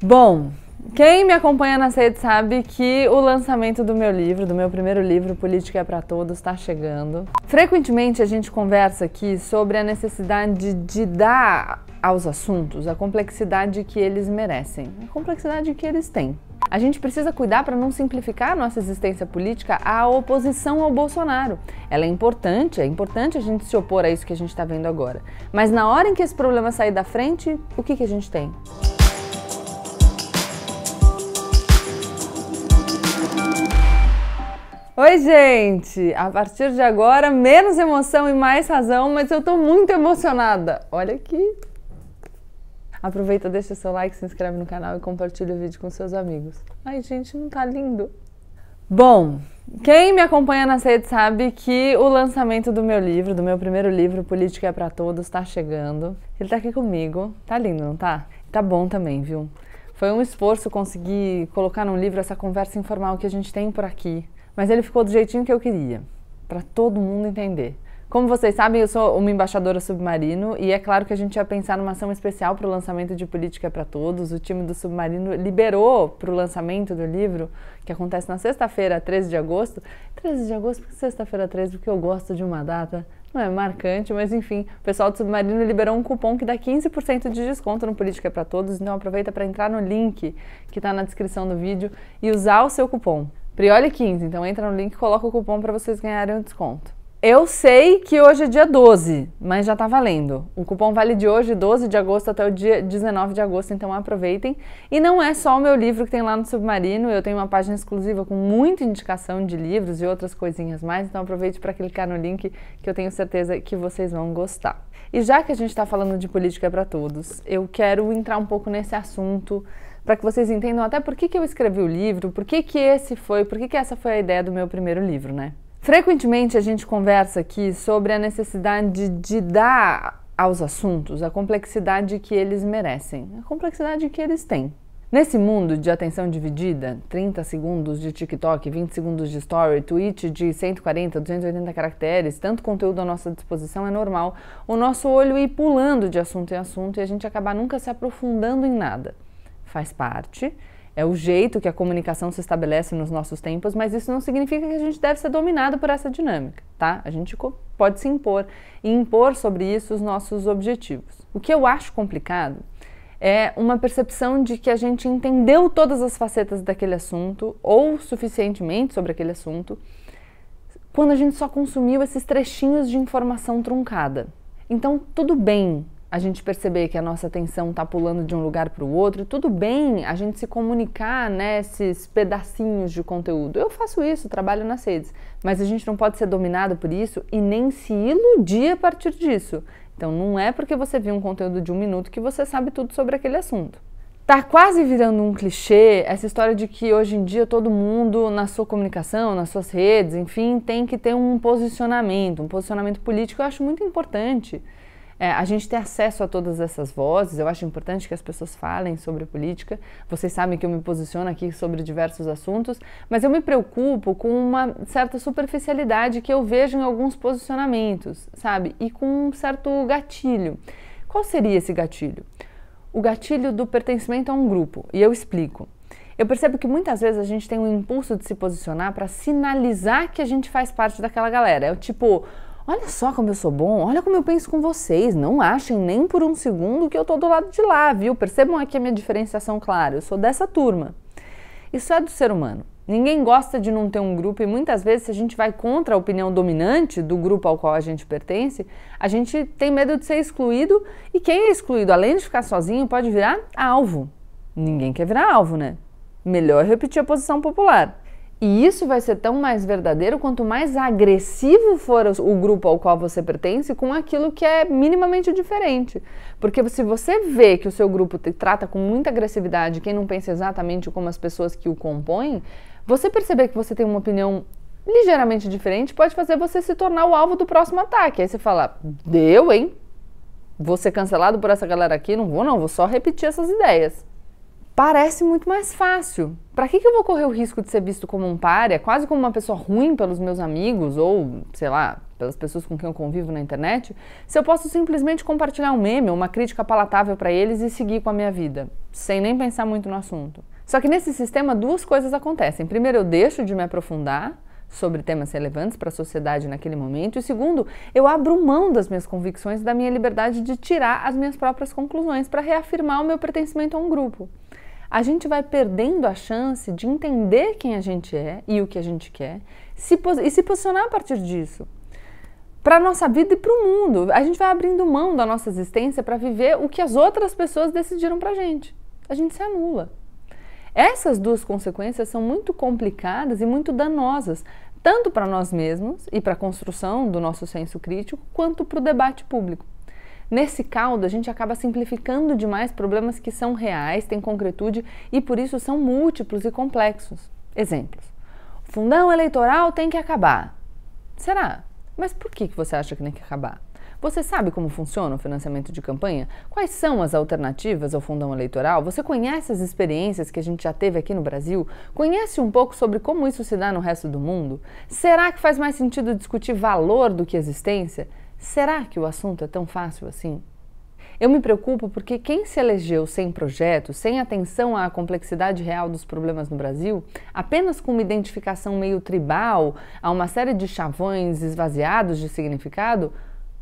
Bom, quem me acompanha nas redes sabe que o lançamento do meu livro, do meu primeiro livro, Política é para Todos, está chegando. Frequentemente a gente conversa aqui sobre a necessidade de dar aos assuntos a complexidade que eles merecem, a complexidade que eles têm. A gente precisa cuidar para não simplificar nossa existência política à oposição ao Bolsonaro. Ela é importante, é importante a gente se opor a isso que a gente está vendo agora. Mas na hora em que esse problema sair da frente, o que, que a gente tem? Oi, gente! A partir de agora, menos emoção e mais razão, mas eu tô muito emocionada. Olha aqui. Aproveita, deixa seu like, se inscreve no canal e compartilha o vídeo com seus amigos. Ai, gente, não tá lindo? Bom, quem me acompanha nas redes sabe que o lançamento do meu livro, do meu primeiro livro, Política é para Todos, está chegando. Ele tá aqui comigo. Tá lindo, não tá? Tá bom também, viu? Foi um esforço conseguir colocar num livro essa conversa informal que a gente tem por aqui mas ele ficou do jeitinho que eu queria, para todo mundo entender. Como vocês sabem, eu sou uma embaixadora submarino e é claro que a gente ia pensar numa ação especial para o lançamento de Política para Todos. O time do Submarino liberou para o lançamento do livro, que acontece na sexta-feira, 13 de agosto. 13 de agosto, porque sexta-feira 13, porque eu gosto de uma data, não é marcante, mas enfim, o pessoal do Submarino liberou um cupom que dá 15% de desconto no Política para Todos, então aproveita para entrar no link que está na descrição do vídeo e usar o seu cupom. Prioli 15. Então entra no link e coloca o cupom para vocês ganharem um desconto. Eu sei que hoje é dia 12, mas já tá valendo. O cupom vale de hoje, 12 de agosto, até o dia 19 de agosto, então aproveitem. E não é só o meu livro que tem lá no Submarino, eu tenho uma página exclusiva com muita indicação de livros e outras coisinhas mais, então aproveite para clicar no link que eu tenho certeza que vocês vão gostar. E já que a gente está falando de política para todos, eu quero entrar um pouco nesse assunto para que vocês entendam até por que, que eu escrevi o livro, por que, que esse foi, por que, que essa foi a ideia do meu primeiro livro, né? Frequentemente a gente conversa aqui sobre a necessidade de dar aos assuntos a complexidade que eles merecem, a complexidade que eles têm. Nesse mundo de atenção dividida, 30 segundos de TikTok, 20 segundos de story, tweet de 140, 280 caracteres, tanto conteúdo à nossa disposição é normal o nosso olho ir pulando de assunto em assunto e a gente acabar nunca se aprofundando em nada faz parte, é o jeito que a comunicação se estabelece nos nossos tempos, mas isso não significa que a gente deve ser dominado por essa dinâmica, tá? A gente pode se impor e impor sobre isso os nossos objetivos. O que eu acho complicado é uma percepção de que a gente entendeu todas as facetas daquele assunto ou suficientemente sobre aquele assunto quando a gente só consumiu esses trechinhos de informação truncada. Então, tudo bem a gente perceber que a nossa atenção está pulando de um lugar para o outro, tudo bem a gente se comunicar nesses né, pedacinhos de conteúdo. Eu faço isso, trabalho nas redes, mas a gente não pode ser dominado por isso e nem se iludir a partir disso. Então não é porque você viu um conteúdo de um minuto que você sabe tudo sobre aquele assunto. Tá quase virando um clichê essa história de que hoje em dia todo mundo na sua comunicação, nas suas redes, enfim, tem que ter um posicionamento, um posicionamento político, eu acho muito importante é, a gente ter acesso a todas essas vozes. Eu acho importante que as pessoas falem sobre política. Vocês sabem que eu me posiciono aqui sobre diversos assuntos, mas eu me preocupo com uma certa superficialidade que eu vejo em alguns posicionamentos, sabe? E com um certo gatilho. Qual seria esse gatilho? O gatilho do pertencimento a um grupo. E eu explico. Eu percebo que muitas vezes a gente tem um impulso de se posicionar para sinalizar que a gente faz parte daquela galera. É o tipo, Olha só como eu sou bom, olha como eu penso com vocês. Não achem nem por um segundo que eu tô do lado de lá, viu? Percebam aqui a minha diferenciação clara. Eu sou dessa turma. Isso é do ser humano. Ninguém gosta de não ter um grupo e muitas vezes, se a gente vai contra a opinião dominante do grupo ao qual a gente pertence, a gente tem medo de ser excluído e quem é excluído, além de ficar sozinho, pode virar alvo. Ninguém quer virar alvo, né? Melhor repetir a posição popular. E isso vai ser tão mais verdadeiro quanto mais agressivo for o grupo ao qual você pertence com aquilo que é minimamente diferente. Porque se você vê que o seu grupo te trata com muita agressividade quem não pensa exatamente como as pessoas que o compõem, você perceber que você tem uma opinião ligeiramente diferente pode fazer você se tornar o alvo do próximo ataque. Aí você fala: deu, hein? Vou ser cancelado por essa galera aqui? Não vou, não, vou só repetir essas ideias parece muito mais fácil. Para que, que eu vou correr o risco de ser visto como um é quase como uma pessoa ruim pelos meus amigos ou, sei lá, pelas pessoas com quem eu convivo na internet, se eu posso simplesmente compartilhar um meme, uma crítica palatável para eles e seguir com a minha vida, sem nem pensar muito no assunto? Só que nesse sistema duas coisas acontecem. Primeiro, eu deixo de me aprofundar sobre temas relevantes para a sociedade naquele momento, e segundo, eu abro mão das minhas convicções, da minha liberdade de tirar as minhas próprias conclusões para reafirmar o meu pertencimento a um grupo a gente vai perdendo a chance de entender quem a gente é e o que a gente quer se e se posicionar a partir disso. Para a nossa vida e para o mundo. A gente vai abrindo mão da nossa existência para viver o que as outras pessoas decidiram para a gente. A gente se anula. Essas duas consequências são muito complicadas e muito danosas, tanto para nós mesmos e para a construção do nosso senso crítico, quanto para o debate público. Nesse caldo, a gente acaba simplificando demais problemas que são reais, têm concretude e por isso são múltiplos e complexos. Exemplos: o fundão eleitoral tem que acabar. Será? Mas por que você acha que tem que acabar? Você sabe como funciona o financiamento de campanha? Quais são as alternativas ao fundão eleitoral? Você conhece as experiências que a gente já teve aqui no Brasil? Conhece um pouco sobre como isso se dá no resto do mundo? Será que faz mais sentido discutir valor do que existência? Será que o assunto é tão fácil assim? Eu me preocupo porque quem se elegeu sem projeto, sem atenção à complexidade real dos problemas no Brasil, apenas com uma identificação meio tribal a uma série de chavões esvaziados de significado,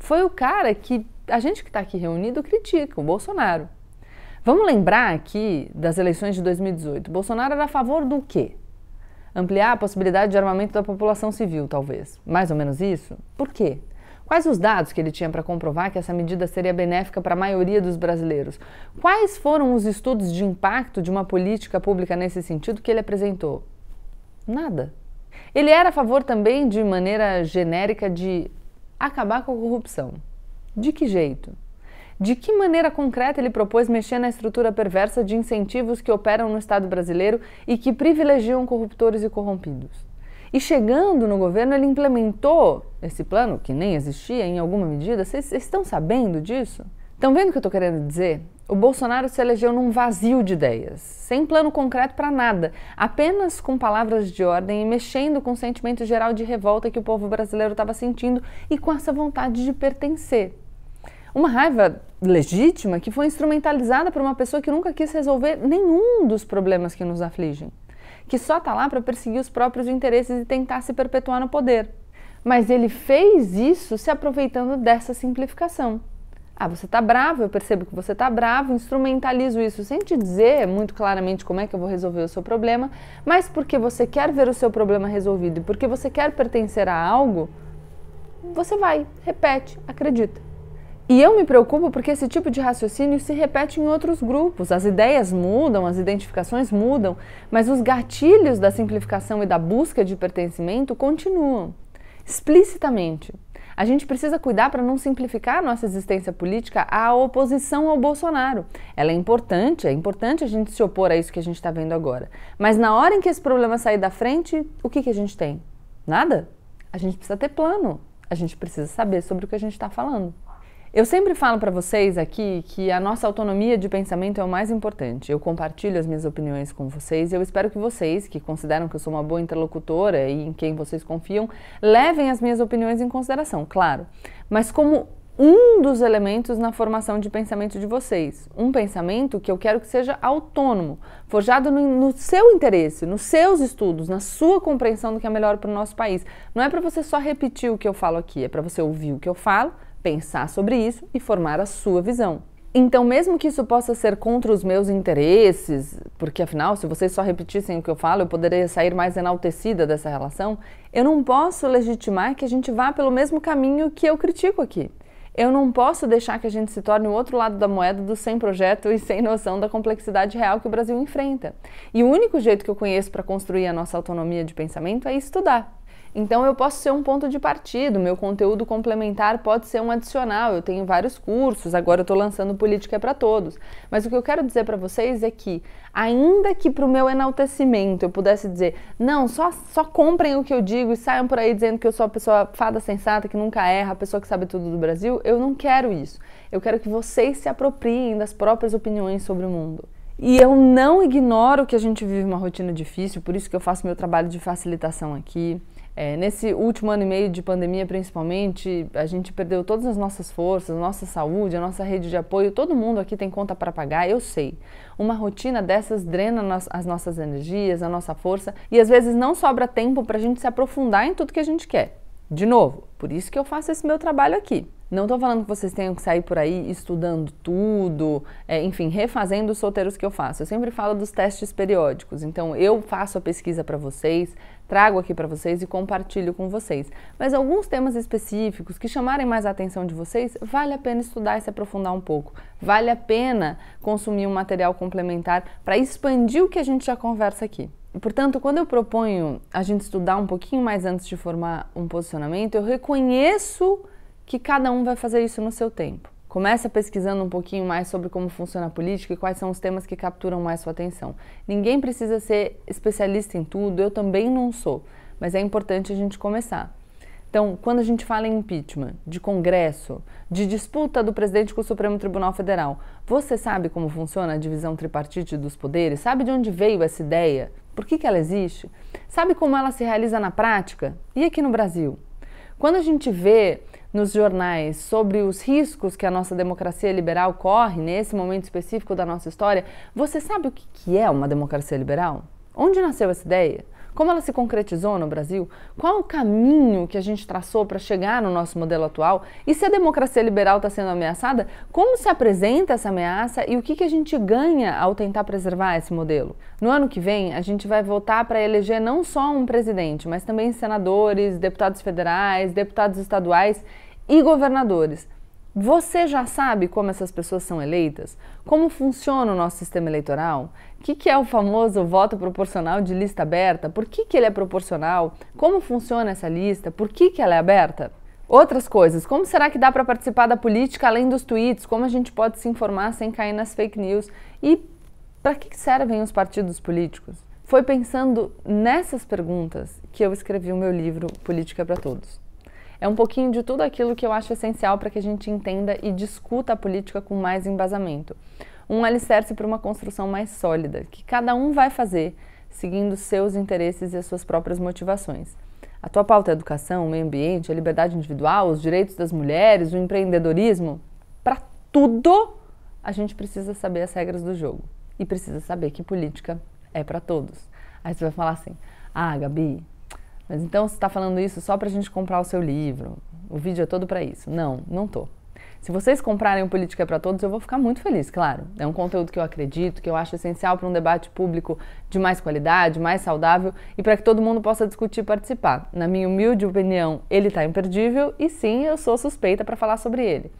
foi o cara que a gente que está aqui reunido critica, o Bolsonaro. Vamos lembrar aqui das eleições de 2018. Bolsonaro era a favor do quê? Ampliar a possibilidade de armamento da população civil, talvez. Mais ou menos isso? Por quê? Quais os dados que ele tinha para comprovar que essa medida seria benéfica para a maioria dos brasileiros? Quais foram os estudos de impacto de uma política pública nesse sentido que ele apresentou? Nada. Ele era a favor também, de maneira genérica, de acabar com a corrupção. De que jeito? De que maneira concreta ele propôs mexer na estrutura perversa de incentivos que operam no Estado brasileiro e que privilegiam corruptores e corrompidos? E chegando no governo, ele implementou esse plano, que nem existia em alguma medida. Vocês estão sabendo disso? Estão vendo o que eu estou querendo dizer? O Bolsonaro se elegeu num vazio de ideias, sem plano concreto para nada, apenas com palavras de ordem e mexendo com o sentimento geral de revolta que o povo brasileiro estava sentindo e com essa vontade de pertencer. Uma raiva legítima que foi instrumentalizada por uma pessoa que nunca quis resolver nenhum dos problemas que nos afligem que só está lá para perseguir os próprios interesses e tentar se perpetuar no poder. Mas ele fez isso se aproveitando dessa simplificação. Ah, você está bravo, eu percebo que você está bravo, instrumentalizo isso sem te dizer muito claramente como é que eu vou resolver o seu problema, mas porque você quer ver o seu problema resolvido e porque você quer pertencer a algo, você vai, repete, acredita. E eu me preocupo porque esse tipo de raciocínio se repete em outros grupos. As ideias mudam, as identificações mudam, mas os gatilhos da simplificação e da busca de pertencimento continuam. Explicitamente. A gente precisa cuidar para não simplificar nossa existência política à oposição ao Bolsonaro. Ela é importante, é importante a gente se opor a isso que a gente está vendo agora. Mas na hora em que esse problema sair da frente, o que, que a gente tem? Nada? A gente precisa ter plano. A gente precisa saber sobre o que a gente está falando. Eu sempre falo para vocês aqui que a nossa autonomia de pensamento é o mais importante. Eu compartilho as minhas opiniões com vocês e eu espero que vocês, que consideram que eu sou uma boa interlocutora e em quem vocês confiam, levem as minhas opiniões em consideração, claro. Mas como um dos elementos na formação de pensamento de vocês. Um pensamento que eu quero que seja autônomo, forjado no, no seu interesse, nos seus estudos, na sua compreensão do que é melhor para o nosso país. Não é para você só repetir o que eu falo aqui, é para você ouvir o que eu falo, pensar sobre isso e formar a sua visão. Então, mesmo que isso possa ser contra os meus interesses, porque afinal, se vocês só repetissem o que eu falo, eu poderia sair mais enaltecida dessa relação, eu não posso legitimar que a gente vá pelo mesmo caminho que eu critico aqui. Eu não posso deixar que a gente se torne o outro lado da moeda do sem projeto e sem noção da complexidade real que o Brasil enfrenta. E o único jeito que eu conheço para construir a nossa autonomia de pensamento é estudar. Então eu posso ser um ponto de partida, meu conteúdo complementar pode ser um adicional. Eu tenho vários cursos, agora eu estou lançando Política para Todos. Mas o que eu quero dizer para vocês é que, ainda que para o meu enaltecimento eu pudesse dizer, não, só, só comprem o que eu digo e saiam por aí dizendo que eu sou a pessoa fada sensata, que nunca erra, a pessoa que sabe tudo do Brasil, eu não quero isso. Eu quero que vocês se apropriem das próprias opiniões sobre o mundo. E eu não ignoro que a gente vive uma rotina difícil, por isso que eu faço meu trabalho de facilitação aqui. É, nesse último ano e meio de pandemia, principalmente, a gente perdeu todas as nossas forças, nossa saúde, a nossa rede de apoio. Todo mundo aqui tem conta para pagar, eu sei. Uma rotina dessas drena nas, as nossas energias, a nossa força e às vezes não sobra tempo para a gente se aprofundar em tudo que a gente quer. De novo, por isso que eu faço esse meu trabalho aqui. Não estou falando que vocês tenham que sair por aí estudando tudo, é, enfim, refazendo os solteiros que eu faço. Eu sempre falo dos testes periódicos. Então, eu faço a pesquisa para vocês, trago aqui para vocês e compartilho com vocês. Mas alguns temas específicos que chamarem mais a atenção de vocês, vale a pena estudar e se aprofundar um pouco. Vale a pena consumir um material complementar para expandir o que a gente já conversa aqui. Portanto, quando eu proponho a gente estudar um pouquinho mais antes de formar um posicionamento, eu reconheço que cada um vai fazer isso no seu tempo. Começa pesquisando um pouquinho mais sobre como funciona a política e quais são os temas que capturam mais sua atenção. Ninguém precisa ser especialista em tudo, eu também não sou, mas é importante a gente começar. Então, quando a gente fala em impeachment, de Congresso, de disputa do presidente com o Supremo Tribunal Federal, você sabe como funciona a divisão tripartite dos poderes? Sabe de onde veio essa ideia? Por que, que ela existe? Sabe como ela se realiza na prática? E aqui no Brasil? Quando a gente vê nos jornais sobre os riscos que a nossa democracia liberal corre nesse momento específico da nossa história, você sabe o que é uma democracia liberal? Onde nasceu essa ideia? Como ela se concretizou no Brasil? Qual o caminho que a gente traçou para chegar no nosso modelo atual? E se a democracia liberal está sendo ameaçada, como se apresenta essa ameaça e o que, que a gente ganha ao tentar preservar esse modelo? No ano que vem, a gente vai voltar para eleger não só um presidente, mas também senadores, deputados federais, deputados estaduais e governadores. Você já sabe como essas pessoas são eleitas? Como funciona o nosso sistema eleitoral? O que, que, é o famoso voto proporcional de lista aberta? Por que, que ele é proporcional? Como funciona essa lista? Por que, que ela é aberta? Outras coisas, como será que dá para participar da política além dos tweets? Como a gente pode se informar sem cair nas fake news? E para que servem os partidos políticos? Foi pensando nessas perguntas que eu escrevi o meu livro Política para Todos. É um pouquinho de tudo aquilo que eu acho essencial para que a gente entenda e discuta a política com mais embasamento. Um alicerce para uma construção mais sólida, que cada um vai fazer seguindo seus interesses e as suas próprias motivações. A tua pauta é a educação, o meio ambiente, a liberdade individual, os direitos das mulheres, o empreendedorismo. Para tudo, a gente precisa saber as regras do jogo e precisa saber que política é para todos. Aí você vai falar assim: ah, Gabi, mas então você está falando isso só para a gente comprar o seu livro? O vídeo é todo para isso? Não, não tô. Se vocês comprarem o Política é para Todos, eu vou ficar muito feliz, claro. É um conteúdo que eu acredito, que eu acho essencial para um debate público de mais qualidade, mais saudável e para que todo mundo possa discutir e participar. Na minha humilde opinião, ele está imperdível e sim, eu sou suspeita para falar sobre ele.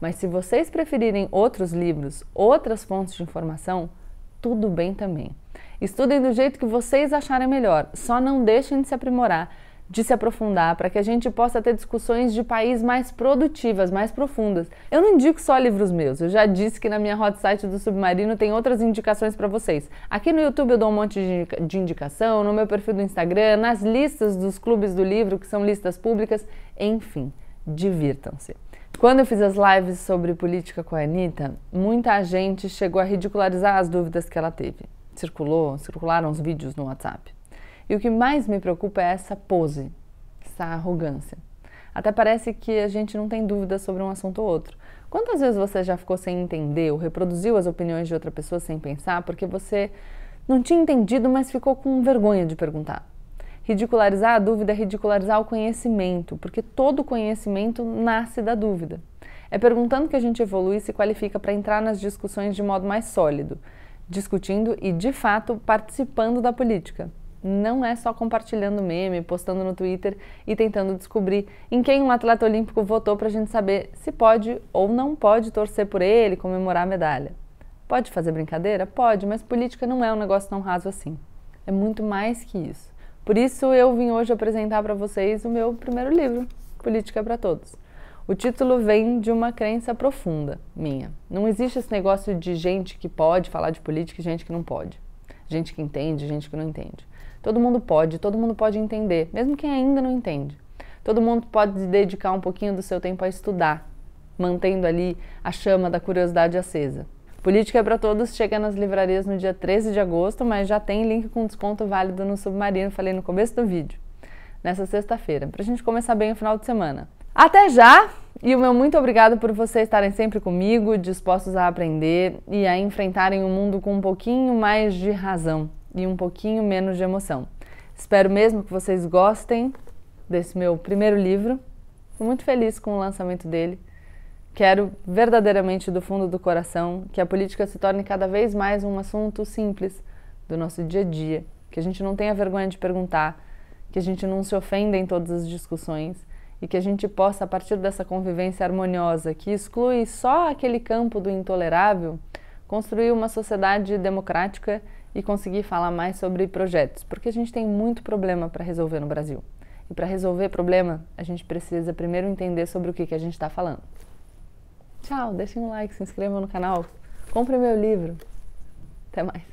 Mas se vocês preferirem outros livros, outras fontes de informação, tudo bem também. Estudem do jeito que vocês acharem melhor, só não deixem de se aprimorar, de se aprofundar, para que a gente possa ter discussões de país mais produtivas, mais profundas. Eu não indico só livros meus, eu já disse que na minha hot site do Submarino tem outras indicações para vocês. Aqui no YouTube eu dou um monte de indicação, no meu perfil do Instagram, nas listas dos clubes do livro, que são listas públicas, enfim, divirtam-se. Quando eu fiz as lives sobre política com a Anitta, muita gente chegou a ridicularizar as dúvidas que ela teve. Circulou, circularam os vídeos no WhatsApp. E o que mais me preocupa é essa pose, essa arrogância. Até parece que a gente não tem dúvida sobre um assunto ou outro. Quantas vezes você já ficou sem entender ou reproduziu as opiniões de outra pessoa sem pensar porque você não tinha entendido, mas ficou com vergonha de perguntar? Ridicularizar a dúvida é ridicularizar o conhecimento, porque todo conhecimento nasce da dúvida. É perguntando que a gente evolui e se qualifica para entrar nas discussões de modo mais sólido, discutindo e, de fato, participando da política. Não é só compartilhando meme, postando no Twitter e tentando descobrir em quem um atleta olímpico votou para a gente saber se pode ou não pode torcer por ele, comemorar a medalha. Pode fazer brincadeira? Pode, mas política não é um negócio tão raso assim. É muito mais que isso. Por isso eu vim hoje apresentar para vocês o meu primeiro livro, Política para Todos. O título vem de uma crença profunda minha. Não existe esse negócio de gente que pode falar de política e gente que não pode. Gente que entende, gente que não entende. Todo mundo pode, todo mundo pode entender, mesmo quem ainda não entende. Todo mundo pode dedicar um pouquinho do seu tempo a estudar, mantendo ali a chama da curiosidade acesa. Política é para Todos chega nas livrarias no dia 13 de agosto, mas já tem link com desconto válido no Submarino, falei no começo do vídeo, nessa sexta-feira, para a gente começar bem o final de semana. Até já! E o meu muito obrigado por vocês estarem sempre comigo, dispostos a aprender e a enfrentarem o um mundo com um pouquinho mais de razão e um pouquinho menos de emoção. Espero mesmo que vocês gostem desse meu primeiro livro. Fui muito feliz com o lançamento dele. Quero verdadeiramente do fundo do coração que a política se torne cada vez mais um assunto simples do nosso dia a dia, que a gente não tenha vergonha de perguntar, que a gente não se ofenda em todas as discussões e que a gente possa, a partir dessa convivência harmoniosa que exclui só aquele campo do intolerável, construir uma sociedade democrática e conseguir falar mais sobre projetos, porque a gente tem muito problema para resolver no Brasil. E para resolver problema, a gente precisa primeiro entender sobre o que, que a gente está falando. Tchau, deixem um like, se inscrevam no canal, comprem meu livro. Até mais.